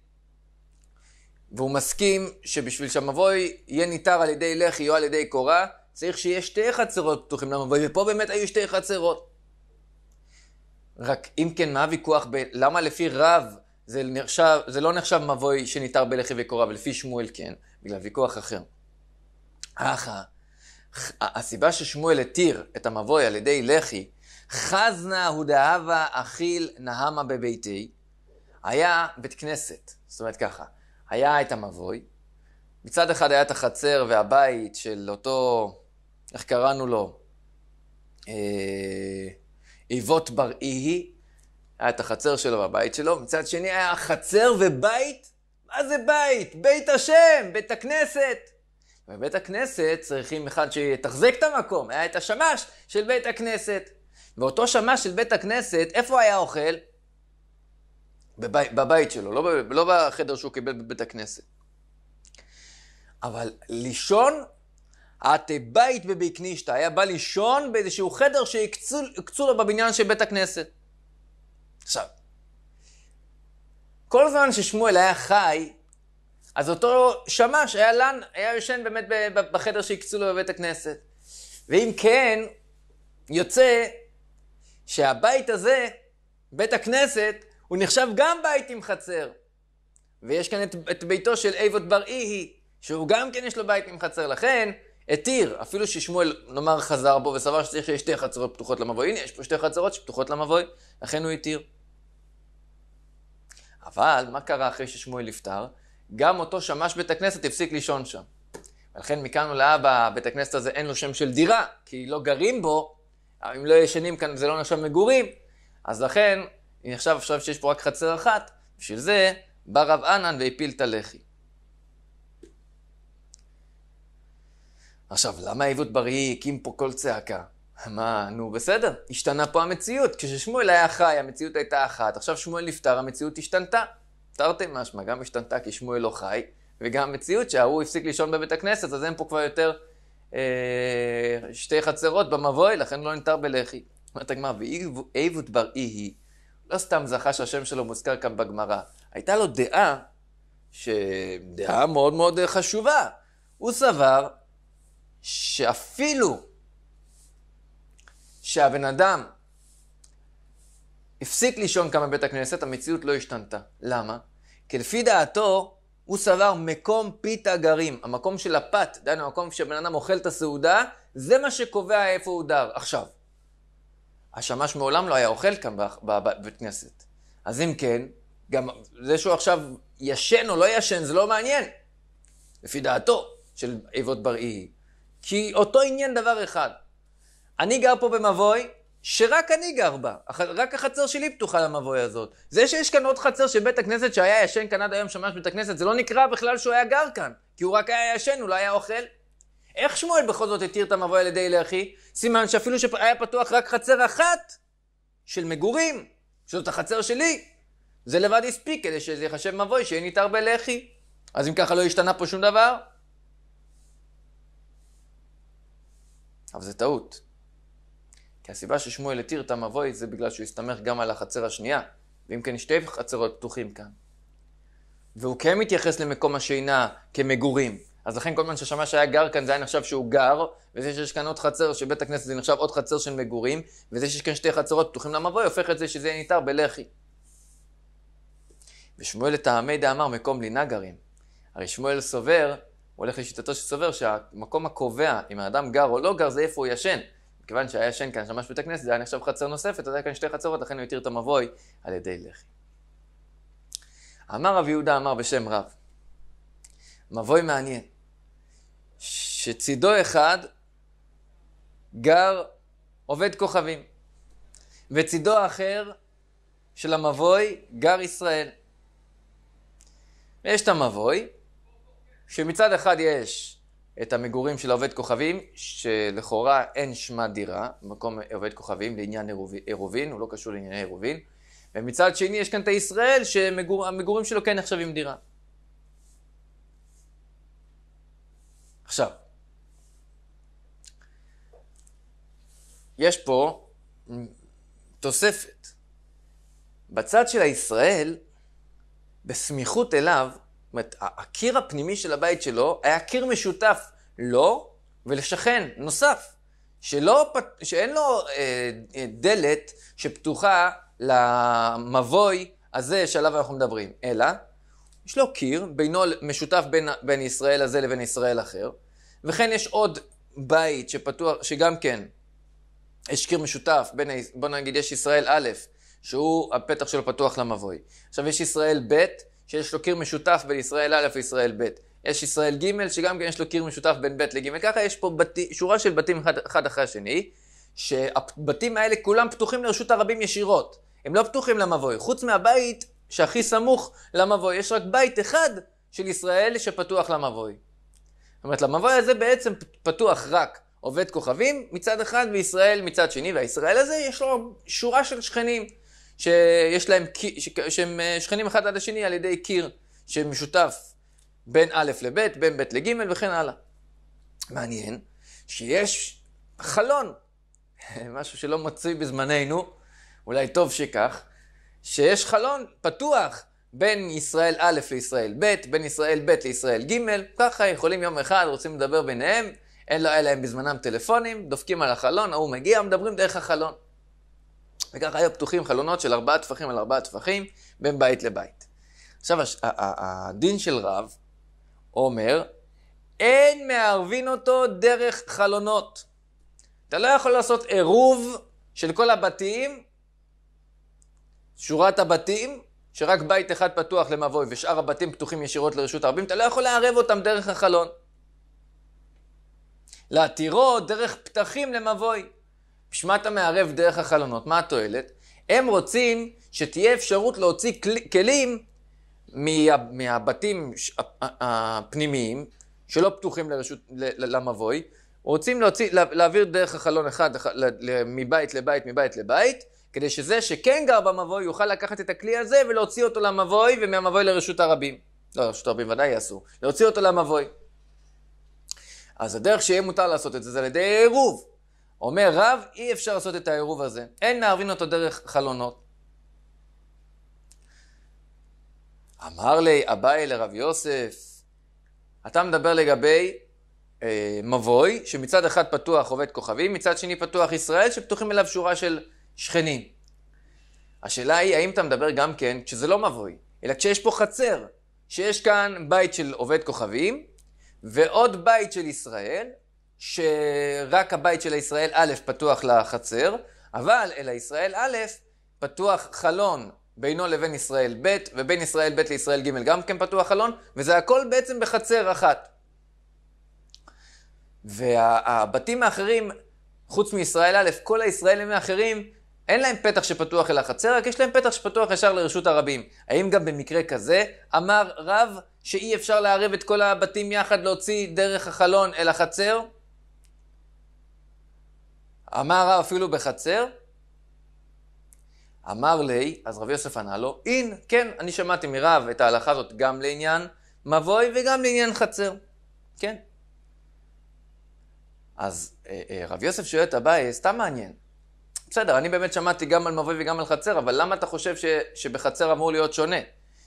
והוא מסכים שבשביל שהמבוי יהיה ניתר על ידי לחי או על ידי קורה, צריך שיהיה שתי חצרות פתוחים למבוי, ופה באמת היו שתי חצרות. רק אם כן, מה הוויכוח ב... למה לפי רב זה, נחשב, זה לא נחשב מבוי שניתר בלחי וקורה, ולפי שמואל כן, בגלל ויכוח אחר. אך הסיבה ששמואל התיר את המבוי על ידי לחי, חזנה הוא דהבה אכיל נהמה בביתי, היה בית כנסת. זאת אומרת ככה, היה את המבוי. מצד אחד היה את החצר והבית של אותו, איך קראנו לו? אה, איבות בראי, היה את החצר שלו והבית שלו. מצד שני היה חצר ובית, מה זה בית? בית השם, בית הכנסת. בבית הכנסת צריכים אחד שיתחזק את המקום, היה את השמש של בית הכנסת. ואותו שמש של בית הכנסת, איפה היה אוכל? בבית, בבית שלו, לא, ב, לא בחדר שהוא קיבל בבית הכנסת. אבל לישון, את בית בביקנישתא, היה בא לישון באיזשהו חדר שהקצו לו בבניין של בית הכנסת. עכשיו, כל זמן ששמואל היה חי, אז אותו שמש היה לן, היה יושן באמת בחדר שהקצו לו בבית הכנסת. ואם כן, יוצא שהבית הזה, בית הכנסת, הוא נחשב גם בית עם חצר. ויש כאן את, את ביתו של איבות בר איהי, שהוא גם כן יש לו בית עם חצר. לכן, התיר, אפילו ששמואל, נאמר, חזר בו וסבר שצריך שיש שתי חצרות פתוחות למבוי, הנה, יש פה שתי חצרות שפתוחות למבוי, לכן הוא התיר. אבל, מה קרה אחרי ששמואל נפטר? גם אותו שמש בית הכנסת הפסיק לישון שם. ולכן מכאן ולהבא, בית הכנסת הזה אין לו שם של דירה, כי לא גרים בו, אם לא ישנים כאן זה לא נחשב מגורים, אז לכן אם עכשיו, עכשיו שיש פה רק חצר אחת, בשביל זה בא רב ענן והפיל את הלחי. עכשיו, למה העיוות בריא הקים פה קול צעקה? מה, נו בסדר, השתנה פה המציאות. כששמואל היה חי, המציאות הייתה אחת. עכשיו שמואל נפטר, המציאות השתנתה. תרתי משמע, גם השתנתה כי שמואל לא חי, וגם המציאות שההוא הפסיק לישון בבית הכנסת, אז אין פה כבר יותר אה, שתי חצרות במבוי, לכן לא נותר בלח"י. אומרת הגמרא, ועיוות בראי היא לא סתם זכה שהשם שלו מוזכר כאן בגמרא. הייתה לו דעה, שדעה מאוד מאוד חשובה. הוא סבר שאפילו שהבן אדם הפסיק לישון כאן בבית הכנסת, המציאות לא השתנתה. למה? כי לפי דעתו, הוא סבר מקום פיתה גרים. המקום של הפת, דהיינו המקום שבן אדם אוכל את הסעודה, זה מה שקובע איפה הוא דר. עכשיו, השמש מעולם לא היה אוכל כאן בבית כנסת. אז אם כן, גם זה שהוא עכשיו ישן או לא ישן, זה לא מעניין, לפי דעתו של איבות בראי. כי אותו עניין דבר אחד. אני גר פה במבוי, שרק אני גר בה, רק החצר שלי פתוחה למבוי הזאת. זה שיש כאן עוד חצר של בית הכנסת שהיה ישן כאן עד היום שמש בית הכנסת, זה לא נקרא בכלל שהוא היה גר כאן, כי הוא רק היה ישן, הוא לא היה אוכל, איך שמואל בכל זאת התיר את המבוא על ידי לאחי? סימן שאפילו שהיה פתוח רק חצר אחת של מגורים, שזאת החצר שלי, זה לבד הספיק כדי שזה ייחשב מבוי שיהיה ניתר בלחי. אז אם ככה לא השתנה פה שום דבר. אבל זה טעות. כי הסיבה ששמואל התיר את המבוי זה בגלל שהוא הסתמך גם על החצר השנייה. ואם כן, שתי חצרות פתוחים כאן. והוא כן מתייחס למקום השינה כמגורים. אז לכן כל מה ששמע שהיה גר כאן, זה היה נחשב שהוא גר, וזה שיש כאן עוד חצר של בית הכנסת, זה נחשב עוד חצר של מגורים, וזה שיש כאן שתי חצרות פתוחים למבוי, הופך את זה שזה ניתר בלח"י. ושמואל לטעמי דאמר מקום לינה גרים. הרי שמואל סובר, הוא הולך לשיטתו שסובר שהמקום הקובע אם האדם גר או לא גר זה איפה הוא ישן. מכיוון שהיה ישן כאן שמש בית הכנסת, זה היה נחשב חצר נוספת, אז היה כאן שתי חצרות, לכן הוא התיר את המבוי על ידי לח"י. אמר רב יהודה אמר בשם רב, מבוי מעניין, שצידו אחד גר עובד כוכבים, וצידו האחר של המבוי גר ישראל. ויש את המבוי, שמצד אחד יש את המגורים של עובד כוכבים, שלכאורה אין שמה דירה, מקום עובד כוכבים לעניין עירובין, הוא לא קשור לענייני עירובין, ומצד שני יש כאן את הישראל שהמגורים שלו כן נחשבים דירה. עכשיו, יש פה תוספת. בצד של הישראל, בסמיכות אליו, זאת אומרת, הקיר הפנימי של הבית שלו היה קיר משותף לו ולשכן נוסף, שלא, שאין לו אה, אה, דלת שפתוחה למבוי הזה שעליו אנחנו מדברים, אלא יש לו קיר, בינו, משותף בין, בין ישראל הזה לבין ישראל אחר, וכן יש עוד בית שפתוח, שגם כן, יש קיר משותף בין, בוא נגיד יש ישראל א', שהוא הפתח שלו פתוח למבוי. עכשיו יש ישראל ב', שיש לו קיר משותף בין ישראל א' וישראל ב'. יש ישראל ג', שגם כן יש לו קיר משותף בין ב' לג'. ככה יש פה בתי, שורה של בתים אחד, אחד אחרי השני, שהבתים האלה כולם פתוחים לרשות הרבים ישירות. הם לא פתוחים למבוי. חוץ מהבית, שהכי סמוך למבוי. יש רק בית אחד של ישראל שפתוח למבוי. זאת אומרת, למבוי הזה בעצם פתוח רק עובד כוכבים מצד אחד וישראל מצד שני, והישראל הזה יש לו שורה של שכנים שיש להם, שהם שכנים אחד עד השני על ידי קיר שמשותף בין א' לב', בין ב' לג' וכן הלאה. מעניין שיש חלון, משהו שלא מצוי בזמננו, אולי טוב שכך, שיש חלון פתוח בין ישראל א' לישראל ב', בין ישראל ב' לישראל ג', ככה יכולים יום אחד, רוצים לדבר ביניהם, אין לא היה להם בזמנם טלפונים, דופקים על החלון, ההוא מגיע, מדברים דרך החלון. וככה היו פתוחים חלונות של ארבעה טפחים על ארבעה טפחים, בין בית לבית. עכשיו, הש... הדין של רב אומר, אין מערבין אותו דרך חלונות. אתה לא יכול לעשות עירוב של כל הבתים שורת הבתים, שרק בית אחד פתוח למבוי ושאר הבתים פתוחים ישירות לרשות הרבים, אתה לא יכול לערב אותם דרך החלון. להתירו דרך פתחים למבוי. בשביל מה אתה מערב דרך החלונות, מה התועלת? הם רוצים שתהיה אפשרות להוציא כלים מה, מהבתים הפנימיים, שלא פתוחים לרשות, למבוי, רוצים להוציא, להעביר דרך החלון אחד מבית לבית, מבית לבית, כדי שזה שכן גר במבוי יוכל לקחת את הכלי הזה ולהוציא אותו למבוי ומהמבוי לרשות הרבים. לא, רשות הרבים ודאי יעשו, להוציא אותו למבוי. אז הדרך שיהיה מותר לעשות את זה זה על ידי עירוב. אומר רב, אי אפשר לעשות את העירוב הזה. אין להבין אותו דרך חלונות. אמר לי אביי לרב יוסף, אתה מדבר לגבי אה, מבוי, שמצד אחד פתוח עובד כוכבים, מצד שני פתוח ישראל, שפתוחים אליו שורה של שכנים. השאלה היא, האם אתה מדבר גם כן כשזה לא מבוי, אלא כשיש פה חצר, שיש כאן בית של עובד כוכבים, ועוד בית של ישראל, שרק הבית של הישראל א' פתוח לחצר, אבל אל הישראל א' פתוח חלון בינו לבין ישראל ב', ובין ישראל ב' לישראל ג' גם כן פתוח חלון, וזה הכל בעצם בחצר אחת. והבתים האחרים, חוץ מישראל א', כל הישראלים האחרים אין להם פתח שפתוח אל החצר, רק יש להם פתח שפתוח ישר לרשות הרבים. האם גם במקרה כזה אמר רב שאי אפשר לערב את כל הבתים יחד להוציא דרך החלון אל החצר? אמר רב אפילו בחצר? אמר לי, אז רבי יוסף ענה לו, אין, כן, אני שמעתי מרב את ההלכה הזאת גם לעניין מבוי וגם לעניין חצר. כן. אז אה, אה, רבי יוסף שואל את אביי, סתם מעניין, בסדר, אני באמת שמעתי גם על מבוי וגם על חצר, אבל למה אתה חושב ש, שבחצר אמור להיות שונה?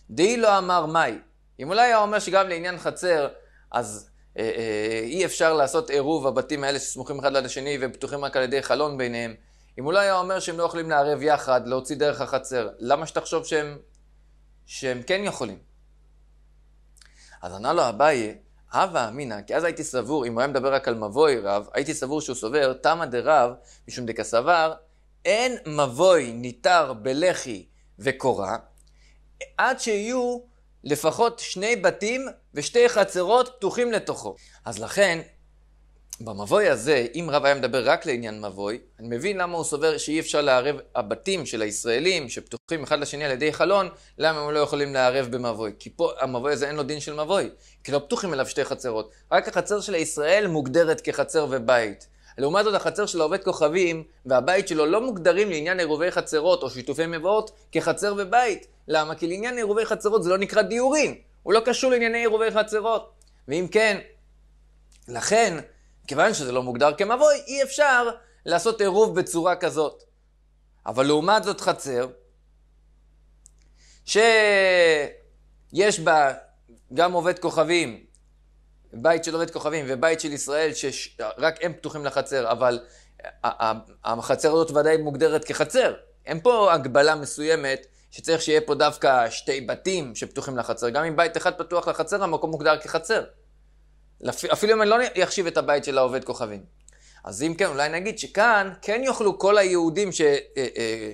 דהי לא אמר מאי. אם אולי היה אומר שגם לעניין חצר, אז אה, אה, אי אפשר לעשות עירוב הבתים האלה שסמוכים אחד ליד השני ופתוחים רק על ידי חלון ביניהם. אם אולי היה אומר שהם לא יכולים לערב יחד, להוציא דרך החצר, למה שתחשוב שהם, שהם כן יכולים? אז ענה לו אביי, הווה אמינא, כי אז הייתי סבור, אם הוא היה מדבר רק על מבוי רב, הייתי סבור שהוא סובר, תמא דרב, משום דקסבר, אין מבוי ניתר בלח"י וקורה, עד שיהיו לפחות שני בתים ושתי חצרות פתוחים לתוכו. אז לכן, במבוי הזה, אם רב היה מדבר רק לעניין מבוי, אני מבין למה הוא סובר שאי אפשר לערב הבתים של הישראלים שפתוחים אחד לשני על ידי חלון, למה הם לא יכולים לערב במבוי. כי פה המבוי הזה אין לו דין של מבוי, כי לא פתוחים אליו שתי חצרות. רק החצר של ישראל מוגדרת כחצר ובית. לעומת זאת, החצר של העובד כוכבים והבית שלו לא מוגדרים לעניין עירובי חצרות או שיתופי מבואות כחצר ובית. למה? כי לעניין עירובי חצרות זה לא נקרא דיורים, הוא לא קשור לענייני עירובי חצרות. ואם כן, לכן, כיוון שזה לא מוגדר כמבוי, אי אפשר לעשות עירוב בצורה כזאת. אבל לעומת זאת חצר, שיש בה גם עובד כוכבים בית של עובד כוכבים ובית של ישראל שרק הם פתוחים לחצר, אבל החצר הזאת ודאי מוגדרת כחצר. אין פה הגבלה מסוימת שצריך שיהיה פה דווקא שתי בתים שפתוחים לחצר. גם אם בית אחד פתוח לחצר, המקום מוגדר כחצר. אפילו אם אני לא אחשיב את הבית של העובד כוכבים. אז אם כן, אולי נגיד שכאן כן יוכלו כל היהודים ש... אה, אה,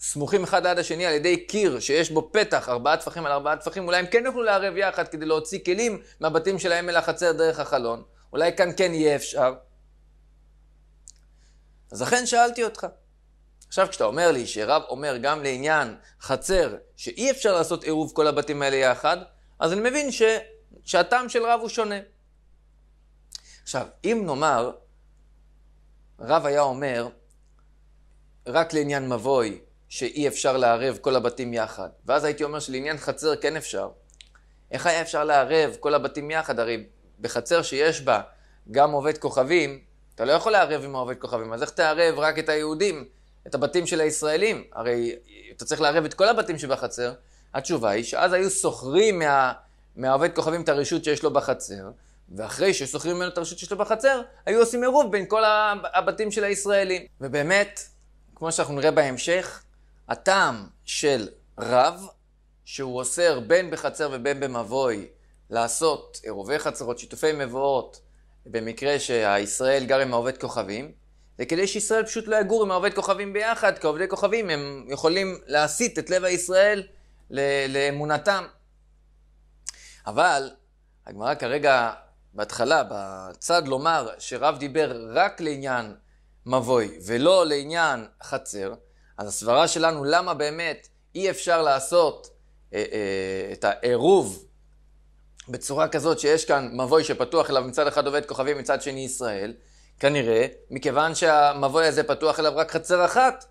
סמוכים אחד ליד השני על ידי קיר שיש בו פתח, ארבעה טפחים על ארבעה טפחים, אולי הם כן יוכלו לערב יחד כדי להוציא כלים מהבתים שלהם אל החצר דרך החלון. אולי כאן כן יהיה אפשר. אז אכן שאלתי אותך. עכשיו, כשאתה אומר לי שרב אומר גם לעניין חצר, שאי אפשר לעשות עירוב כל הבתים האלה יחד, אז אני מבין ש... שהטעם של רב הוא שונה. עכשיו, אם נאמר, רב היה אומר, רק לעניין מבוי, שאי אפשר לערב כל הבתים יחד. ואז הייתי אומר שלעניין חצר כן אפשר. איך היה אפשר לערב כל הבתים יחד? הרי בחצר שיש בה גם עובד כוכבים, אתה לא יכול לערב עם העובד כוכבים, אז איך תערב רק את היהודים, את הבתים של הישראלים? הרי אתה צריך לערב את כל הבתים שבחצר. התשובה היא שאז היו סוחרים מה, מהעובד כוכבים את הרשות שיש לו בחצר, ואחרי שסוחרים ממנו את הרשות שיש לו בחצר, היו עושים עירוב בין כל הבתים של הישראלים. ובאמת, כמו שאנחנו נראה בהמשך, הטעם של רב, שהוא אוסר בין בחצר ובין במבוי לעשות עירובי חצרות, שיתופי מבואות, במקרה שהישראל גר עם העובד כוכבים, זה כדי שישראל פשוט לא יגור עם העובד כוכבים ביחד, כי עובדי כוכבים הם יכולים להסיט את לב הישראל לאמונתם. אבל הגמרא כרגע, בהתחלה, בצד לומר שרב דיבר רק לעניין מבוי ולא לעניין חצר, אז הסברה שלנו, למה באמת אי אפשר לעשות אה, אה, את העירוב בצורה כזאת שיש כאן מבוי שפתוח אליו מצד אחד עובד כוכבים, מצד שני ישראל, כנראה, מכיוון שהמבוי הזה פתוח אליו רק חצר אחת.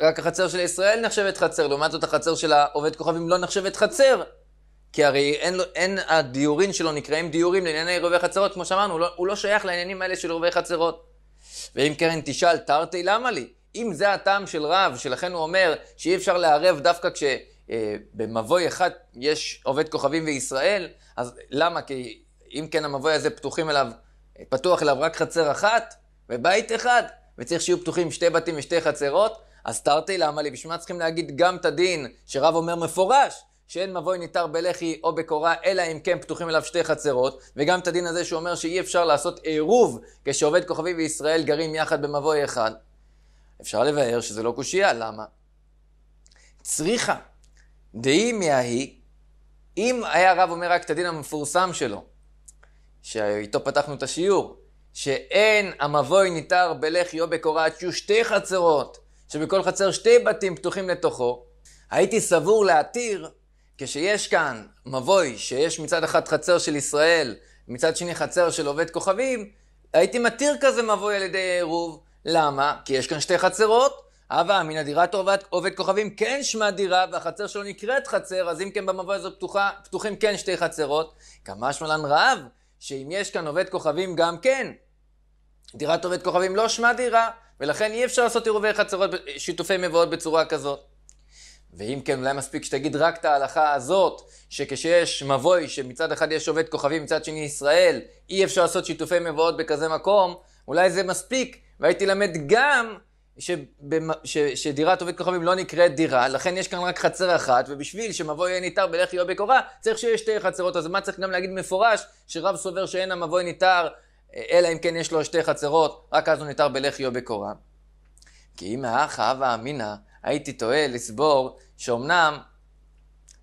רק החצר של ישראל נחשבת חצר, לעומת זאת החצר של העובד כוכבים לא נחשבת חצר. כי הרי אין, לו, אין הדיורים שלו נקראים דיורים לענייני רובי חצרות, כמו שאמרנו, הוא לא, הוא לא שייך לעניינים האלה של רובי חצרות. ואם קרן תשאל, תרתי למה לי? אם זה הטעם של רב, שלכן הוא אומר שאי אפשר לערב דווקא כשבמבוי אה, אחד יש עובד כוכבים וישראל, אז למה? כי אם כן המבוי הזה פתוחים אליו, פתוח אליו רק חצר אחת ובית אחד, וצריך שיהיו פתוחים שתי בתים ושתי חצרות, אז תרתי למה לי? בשביל מה צריכים להגיד גם את הדין שרב אומר מפורש? שאין מבוי ניתר בלחי או בקורה, אלא אם כן פתוחים אליו שתי חצרות, וגם את הדין הזה שאומר שאי אפשר לעשות עירוב כשעובד כוכבי וישראל גרים יחד במבוי אחד. אפשר לבאר שזה לא קושייה, למה? צריכה, דהי מההי, אם היה הרב אומר רק את הדין המפורסם שלו, שאיתו פתחנו את השיעור, שאין המבוי ניתר בלחיו בקורעת שיהיו שתי חצרות, שבכל חצר שתי בתים פתוחים לתוכו, הייתי סבור להתיר, כשיש כאן מבוי שיש מצד אחד חצר של ישראל, מצד שני חצר של עובד כוכבים, הייתי מתיר כזה מבוי על ידי עירוב, למה? כי יש כאן שתי חצרות. הווה אמינא דירת עובד כוכבים כן שמה דירה והחצר שלו נקראת חצר, אז אם כן במבוא הזה פתוחה, פתוחים כן שתי חצרות. כמה שמלן רעב, שאם יש כאן עובד כוכבים גם כן. דירת עובד כוכבים לא שמה דירה, ולכן אי אפשר לעשות עירובי חצרות, שיתופי מבואות בצורה כזאת. ואם כן, אולי מספיק שתגיד רק את ההלכה הזאת, שכשיש מבוי שמצד אחד יש עובד כוכבים, מצד שני ישראל, אי אפשר לעשות שיתופי מבואות בכזה מקום, אולי זה מספיק והייתי למד גם שבמ... ש... שדירת עובד כוכבים לא נקראת דירה, לכן יש כאן רק חצר אחת, ובשביל שמבוי יהיה ניתר בלך יהיו בקורה, צריך שיהיה שתי חצרות. אז מה צריך גם להגיד מפורש, שרב סובר שאין המבוי ניתר, אלא אם כן יש לו שתי חצרות, רק אז הוא ניתר בלך יהיו בקורה. כי אם האח אהבה אמינא, הייתי טועה לסבור שאומנם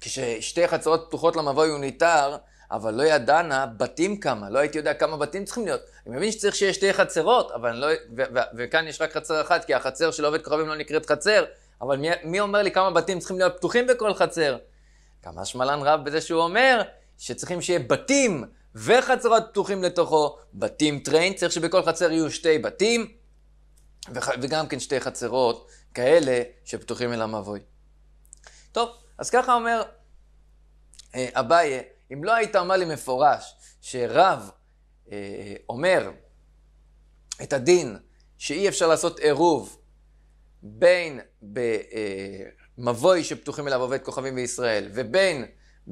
כששתי חצרות פתוחות למבוי הוא ניתר, אבל לא ידענה בתים כמה, לא הייתי יודע כמה בתים צריכים להיות. אני מבין שצריך שיהיה שתי חצרות, אבל אני לא... ו- ו- ו- וכאן יש רק חצר אחת, כי החצר של עובד כוכבים לא נקראת חצר, אבל מי, מי אומר לי כמה בתים צריכים להיות פתוחים בכל חצר? כמה שמלן רב בזה שהוא אומר שצריכים שיהיה בתים וחצרות פתוחים לתוכו, בתים טריין, צריך שבכל חצר יהיו שתי בתים, וח... וגם כן שתי חצרות כאלה שפתוחים אל המבוי. טוב, אז ככה אומר אה, אביי, אם לא היית אומר לי מפורש שרב אה, אומר את הדין שאי אפשר לעשות עירוב בין במבוי אה, שפתוחים אליו עובד כוכבים בישראל ובין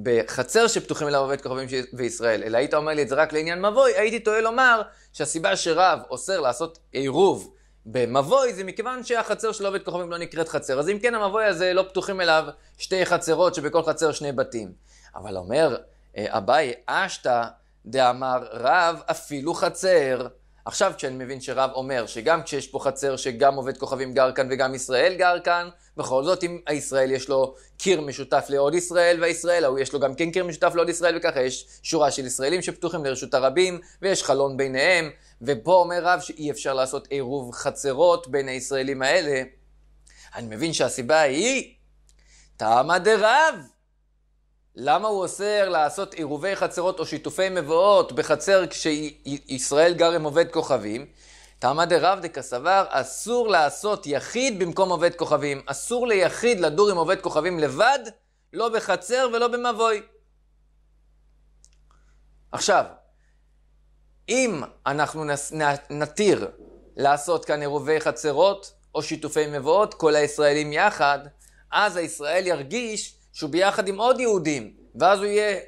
בחצר שפתוחים אליו עובד כוכבים בישראל, אלא היית אומר לי את זה רק לעניין מבוי, הייתי טועה לומר שהסיבה שרב אוסר לעשות עירוב במבוי זה מכיוון שהחצר של עובד כוכבים לא נקראת חצר. אז אם כן, המבוי הזה לא פתוחים אליו שתי חצרות שבכל חצר שני בתים. אבל אומר אה, אביי אשתא דאמר רב אפילו חצר. עכשיו כשאני מבין שרב אומר שגם כשיש פה חצר שגם עובד כוכבים גר כאן וגם ישראל גר כאן, בכל זאת אם הישראל יש לו קיר משותף לעוד ישראל והישראל ההוא יש לו גם כן קיר משותף לעוד ישראל וככה יש שורה של ישראלים שפתוחים לרשות הרבים ויש חלון ביניהם ופה אומר רב שאי אפשר לעשות עירוב חצרות בין הישראלים האלה. אני מבין שהסיבה היא תמה דרב למה הוא אוסר לעשות עירובי חצרות או שיתופי מבואות בחצר כשישראל גר עם עובד כוכבים? תעמד דרב דקסבר, אסור לעשות יחיד במקום עובד כוכבים. אסור ליחיד לדור עם עובד כוכבים לבד, לא בחצר ולא במבוי. עכשיו, אם אנחנו נס, נ, נתיר לעשות כאן עירובי חצרות או שיתופי מבואות, כל הישראלים יחד, אז הישראל ירגיש שהוא ביחד עם עוד יהודים, ואז הוא יהיה,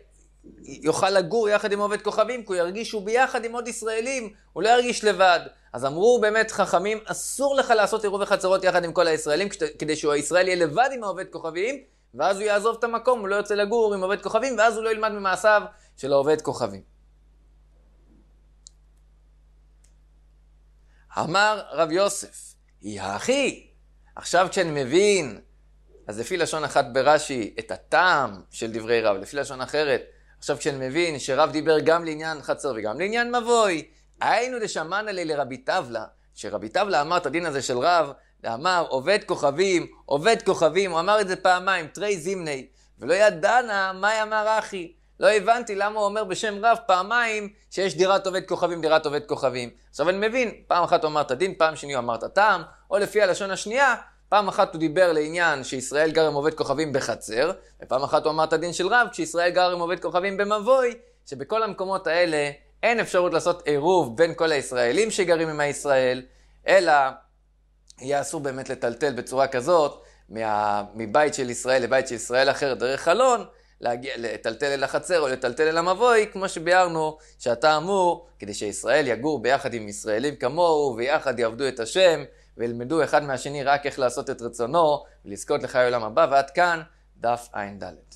יוכל לגור יחד עם עובד כוכבים, כי הוא ירגיש שהוא ביחד עם עוד ישראלים, הוא לא ירגיש לבד. אז אמרו באמת חכמים, אסור לך לעשות עירוב וחצרות יחד עם כל הישראלים, כדי שהישראל יהיה לבד עם העובד כוכבים, ואז הוא יעזוב את המקום, הוא לא יוצא לגור עם עובד כוכבים, ואז הוא לא ילמד ממעשיו של העובד כוכבים. אמר רב יוסף, יא אחי, עכשיו כשאני מבין אז לפי לשון אחת ברש"י, את הטעם של דברי רב, לפי לשון אחרת, עכשיו כשאני מבין שרב דיבר גם לעניין חצר וגם לעניין מבוי, היינו דשמאנה לי לרבי טבלה, שרבי טבלה אמר את הדין הזה של רב, אמר עובד כוכבים, עובד כוכבים, הוא אמר את זה פעמיים, תרי זימני, ולא ידענה מה אמר אחי. לא הבנתי למה הוא אומר בשם רב פעמיים שיש דירת עובד כוכבים, דירת עובד כוכבים. עכשיו אני מבין, פעם אחת הוא אמר את הדין, פעם שני הוא אמר את הטעם, או לפי הלשון השנייה, פעם אחת הוא דיבר לעניין שישראל גר עם עובד כוכבים בחצר, ופעם אחת הוא אמר את הדין של רב כשישראל גר עם עובד כוכבים במבוי, שבכל המקומות האלה אין אפשרות לעשות עירוב בין כל הישראלים שגרים עם הישראל, אלא יהיה אסור באמת לטלטל בצורה כזאת מה, מבית של ישראל לבית של ישראל אחר דרך חלון, להגיע, לטלטל אל החצר או לטלטל אל המבוי, כמו שביארנו שאתה אמור, כדי שישראל יגור ביחד עם ישראלים כמוהו, ויחד יעבדו את השם, וילמדו אחד מהשני רק איך לעשות את רצונו ולזכות לחיי העולם הבא, ועד כאן דף ע"ד.